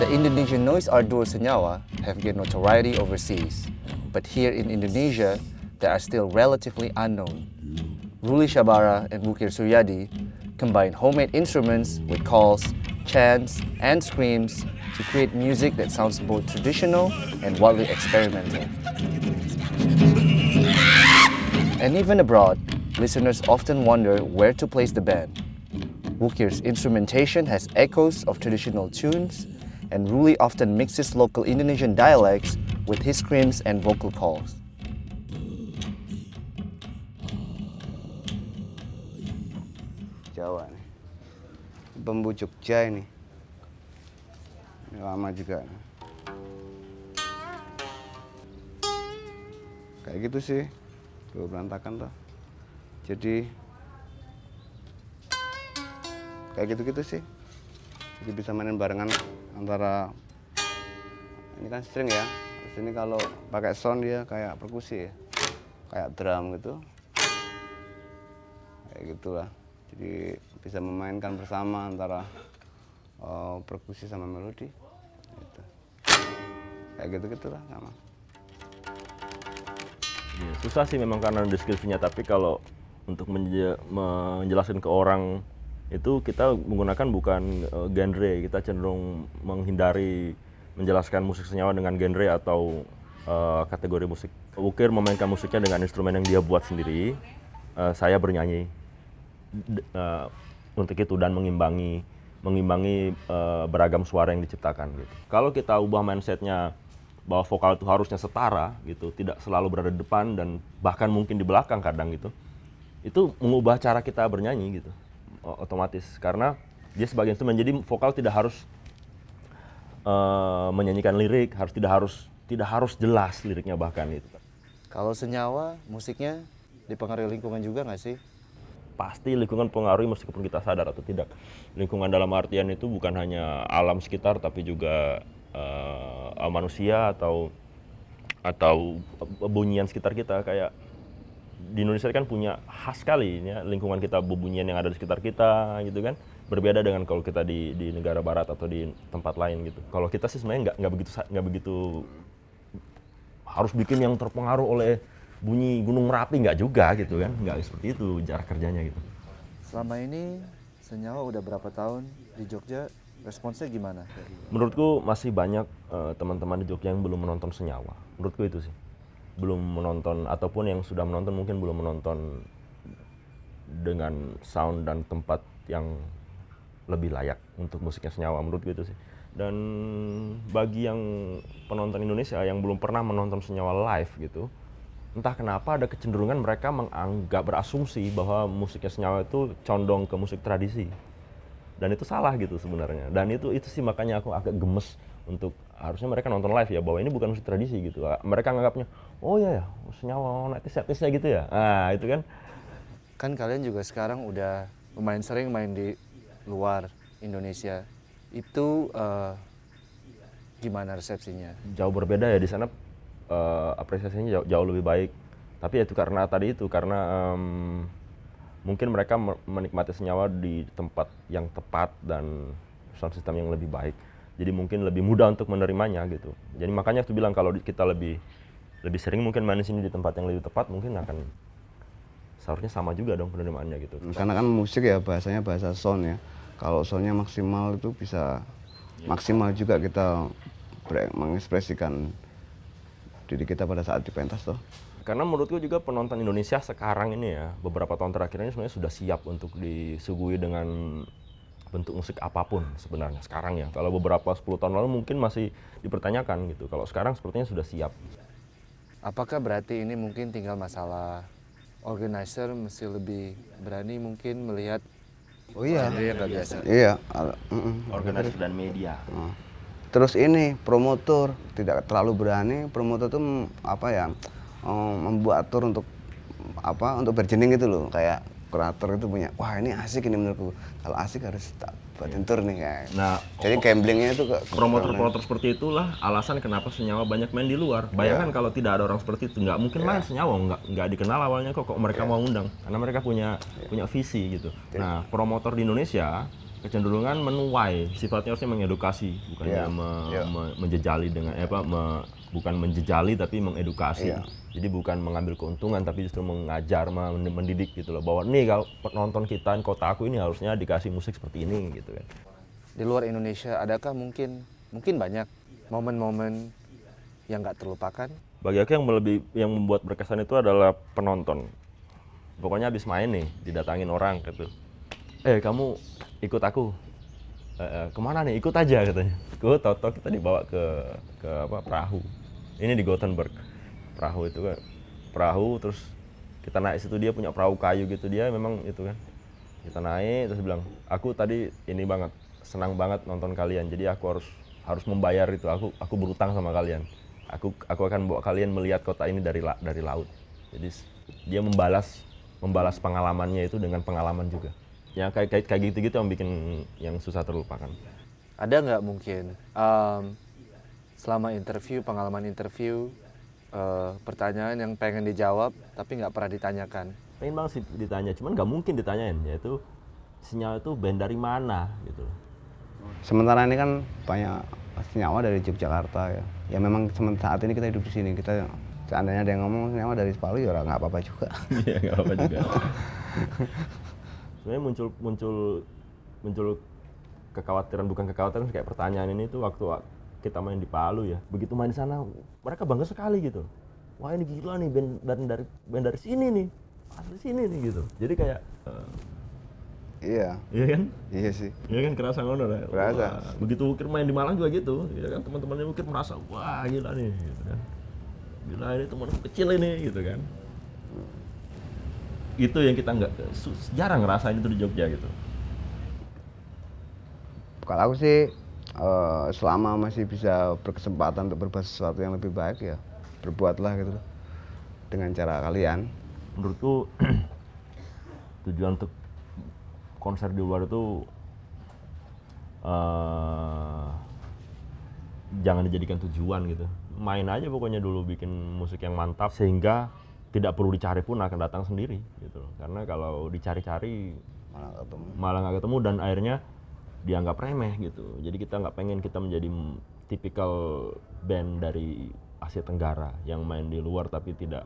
The Indonesian noise artists senyawa have gained notoriety overseas, but here in Indonesia, they are still relatively unknown. Ruli Shabara and Bukir Suryadi combine homemade instruments with calls, chants, and screams to create music that sounds both traditional and wildly experimental. And even abroad, listeners often wonder where to place the band. Wukir's instrumentation has echoes of traditional tunes and Ruli often mixes local Indonesian dialects with his screams and vocal calls. Jawa nih. Bambu Jogja ini. lama juga. Kayak gitu sih. Tuh berantakan tuh. Jadi kayak gitu-gitu sih jadi bisa mainin barengan antara ini kan string ya di sini kalau pakai sound dia kayak perkusi ya. kayak drum gitu kayak gitulah jadi bisa memainkan bersama antara oh, perkusi sama melodi gitu. kayak gitu gitulah sama iya, susah sih memang karena deskripsinya tapi kalau untuk menjelaskan ke orang itu kita menggunakan bukan uh, genre kita cenderung menghindari menjelaskan musik senyawa dengan genre atau uh, kategori musik Wukir memainkan musiknya dengan instrumen yang dia buat sendiri uh, saya bernyanyi D uh, untuk itu dan mengimbangi mengimbangi uh, beragam suara yang diciptakan gitu kalau kita ubah mindsetnya bahwa vokal itu harusnya setara gitu tidak selalu berada di depan dan bahkan mungkin di belakang kadang gitu itu mengubah cara kita bernyanyi gitu otomatis karena dia sebagai instrumen jadi vokal tidak harus uh, menyanyikan lirik harus tidak harus tidak harus jelas liriknya bahkan itu kalau senyawa musiknya dipengaruhi lingkungan juga nggak sih pasti lingkungan pengaruhi meskipun kita sadar atau tidak lingkungan dalam artian itu bukan hanya alam sekitar tapi juga uh, manusia atau atau bunyian sekitar kita kayak di Indonesia kan punya khas sekali ya lingkungan kita bebunyian yang ada di sekitar kita gitu kan berbeda dengan kalau kita di, di negara barat atau di tempat lain gitu kalau kita sih sebenarnya nggak nggak begitu nggak begitu harus bikin yang terpengaruh oleh bunyi gunung merapi nggak juga gitu kan nggak seperti itu jarak kerjanya gitu selama ini senyawa udah berapa tahun di Jogja responsnya gimana menurutku masih banyak eh, teman-teman uh, di Jogja yang belum menonton senyawa menurutku itu sih belum menonton ataupun yang sudah menonton mungkin belum menonton dengan sound dan tempat yang lebih layak untuk musiknya senyawa menurut gitu sih dan bagi yang penonton Indonesia yang belum pernah menonton senyawa live gitu entah kenapa ada kecenderungan mereka menganggap berasumsi bahwa musiknya senyawa itu condong ke musik tradisi dan itu salah gitu sebenarnya dan itu itu sih makanya aku agak gemes untuk harusnya mereka nonton live ya bahwa ini bukan musik tradisi gitu ah, mereka nganggapnya oh iya ya ya senyawa siapa sih gitu ya ah itu kan kan kalian juga sekarang udah main sering main di luar Indonesia itu uh, gimana resepsinya jauh berbeda ya di sana uh, apresiasinya jauh, jauh lebih baik tapi ya itu karena tadi itu karena um, mungkin mereka menikmati senyawa di tempat yang tepat dan sound system yang lebih baik. Jadi mungkin lebih mudah untuk menerimanya gitu. Jadi makanya aku bilang kalau kita lebih lebih sering mungkin main sini di tempat yang lebih tepat mungkin akan seharusnya sama juga dong penerimaannya gitu. Hmm, karena kan musik ya bahasanya bahasa sound ya. Kalau soundnya maksimal itu bisa ya. maksimal juga kita mengekspresikan diri kita pada saat di pentas tuh. Karena menurutku juga penonton Indonesia sekarang ini ya, beberapa tahun terakhir ini sebenarnya sudah siap untuk disuguhi dengan bentuk musik apapun sebenarnya sekarang ya. Kalau beberapa 10 tahun lalu mungkin masih dipertanyakan gitu. Kalau sekarang sepertinya sudah siap. Apakah berarti ini mungkin tinggal masalah organizer mesti lebih berani mungkin melihat Oh iya. biasa. Iya. Organizer dan media. Mm. Terus ini promotor tidak terlalu berani. Promotor itu mm, apa ya? um, membuat tur untuk apa untuk berjening itu loh kayak kreator itu punya wah ini asik ini menurutku kalau asik harus tak buatin tour nih kayak nah jadi oh, gamblingnya itu promotor-promotor seperti itulah alasan kenapa senyawa banyak main di luar bayangkan yeah. kalau tidak ada orang seperti itu nggak mungkin yeah. main iya. senyawa nggak nggak dikenal awalnya kok kok mereka yeah. mau undang karena mereka punya yeah. punya visi gitu yeah. nah promotor di Indonesia kecenderungan menuai sifatnya harusnya mengedukasi bukannya yeah. Me, yeah. Me, menjejali dengan eh, apa me, bukan menjejali tapi mengedukasi. Iya. Jadi bukan mengambil keuntungan tapi justru mengajar, mendidik gitu loh. Bahwa nih kalau penonton kita kota aku ini harusnya dikasih musik seperti ini gitu kan. Di luar Indonesia adakah mungkin mungkin banyak momen-momen yang nggak terlupakan? Bagi aku yang lebih yang membuat berkesan itu adalah penonton. Pokoknya habis main nih didatangin orang gitu. Eh kamu ikut aku eh, eh, kemana nih ikut aja katanya gue toto kita dibawa ke ke apa perahu ini di Gothenburg perahu itu kan perahu terus kita naik situ dia punya perahu kayu gitu dia memang itu kan kita naik terus bilang aku tadi ini banget senang banget nonton kalian jadi aku harus harus membayar itu aku aku berutang sama kalian aku aku akan bawa kalian melihat kota ini dari dari laut jadi dia membalas membalas pengalamannya itu dengan pengalaman juga ya kayak kayak kayak gitu gitu yang bikin yang susah terlupakan ada nggak mungkin um, selama interview pengalaman interview uh, pertanyaan yang pengen dijawab tapi nggak pernah ditanyakan pengen banget sih ditanya cuman nggak mungkin ditanyain yaitu sinyal itu band dari mana gitu sementara ini kan banyak senyawa dari Yogyakarta ya ya memang sementara saat ini kita hidup di sini kita seandainya ada yang ngomong senyawa dari Palu ya nggak apa-apa juga iya nggak apa-apa juga sebenarnya muncul muncul muncul kekhawatiran bukan kekhawatiran kayak pertanyaan ini tuh waktu kita main di Palu ya begitu main di sana mereka bangga sekali gitu wah ini gila nih band dari dari band dari sini nih asli sini nih gitu jadi kayak uh, iya iya kan iya sih iya kan kerasa ngono lah kerasa begitu ukir main di Malang juga gitu ya kan teman-temannya ukir merasa wah gila nih gitu kan gila ini teman kecil ini gitu kan itu yang kita nggak jarang ngerasain itu di Jogja gitu kalau aku sih Eh, selama masih bisa berkesempatan untuk berbuat sesuatu yang lebih baik ya berbuatlah gitu dengan cara kalian menurutku tujuan untuk konser di luar itu uh, jangan dijadikan tujuan gitu main aja pokoknya dulu bikin musik yang mantap sehingga tidak perlu dicari pun akan datang sendiri gitu loh karena kalau dicari-cari malah ketemu nggak ketemu dan akhirnya dianggap remeh gitu jadi kita nggak pengen kita menjadi tipikal band dari Asia Tenggara yang main di luar tapi tidak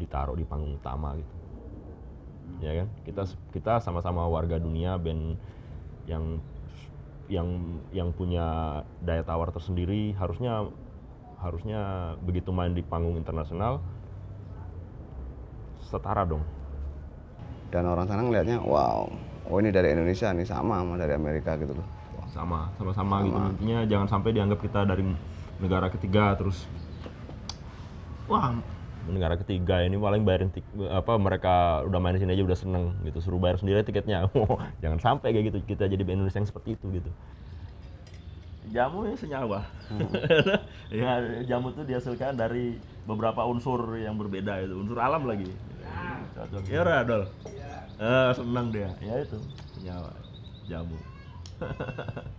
ditaruh di panggung utama gitu hmm. ya kan kita kita sama-sama warga dunia band yang yang yang punya daya tawar tersendiri harusnya harusnya begitu main di panggung internasional setara dong dan orang sana ngelihatnya wow oh ini dari Indonesia nih sama sama dari Amerika gitu loh sama sama-sama gitu intinya jangan sampai dianggap kita dari negara ketiga terus wah negara ketiga ini paling bayarin apa mereka udah main di sini aja udah seneng gitu suruh bayar sendiri tiketnya jangan sampai kayak gitu kita jadi Indonesia yang seperti itu gitu jamu ini ya senyawa hmm. ya jamu itu dihasilkan dari beberapa unsur yang berbeda itu unsur alam lagi hmm. cocok ya Radol Eh, senang dia ya itu nyawa jamu